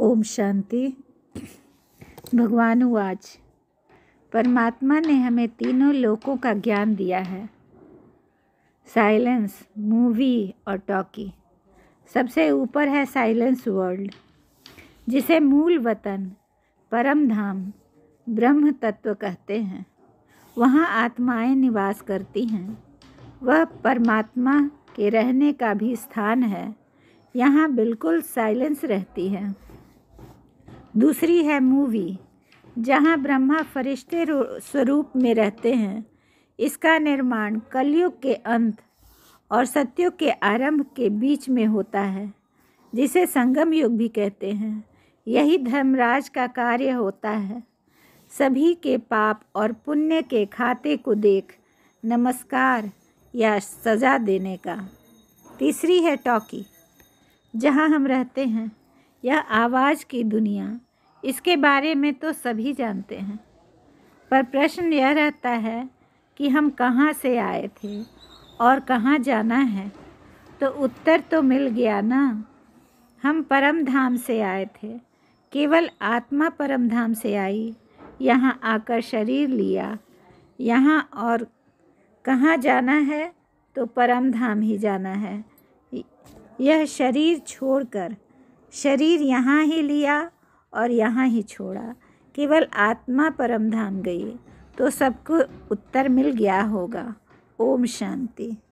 ओम शांति भगवान वाच परमात्मा ने हमें तीनों लोकों का ज्ञान दिया है साइलेंस मूवी और टॉकी सबसे ऊपर है साइलेंस वर्ल्ड जिसे मूल वतन परम धाम ब्रह्म तत्व कहते हैं वहाँ आत्माएं निवास करती हैं वह परमात्मा के रहने का भी स्थान है यहाँ बिल्कुल साइलेंस रहती है दूसरी है मूवी जहाँ ब्रह्मा फरिश्ते स्वरूप में रहते हैं इसका निर्माण कलयुग के अंत और सत्युग के आरंभ के बीच में होता है जिसे संगम युग भी कहते हैं यही धर्मराज का कार्य होता है सभी के पाप और पुण्य के खाते को देख नमस्कार या सज़ा देने का तीसरी है टॉकी जहाँ हम रहते हैं यह आवाज़ की दुनिया इसके बारे में तो सभी जानते हैं पर प्रश्न यह रहता है कि हम कहाँ से आए थे और कहाँ जाना है तो उत्तर तो मिल गया ना हम परम धाम से आए थे केवल आत्मा परम धाम से आई यहाँ आकर शरीर लिया यहाँ और कहाँ जाना है तो परम धाम ही जाना है यह शरीर छोड़कर शरीर यहाँ ही लिया और यहाँ ही छोड़ा केवल आत्मा परम धाम गई तो सबको उत्तर मिल गया होगा ओम शांति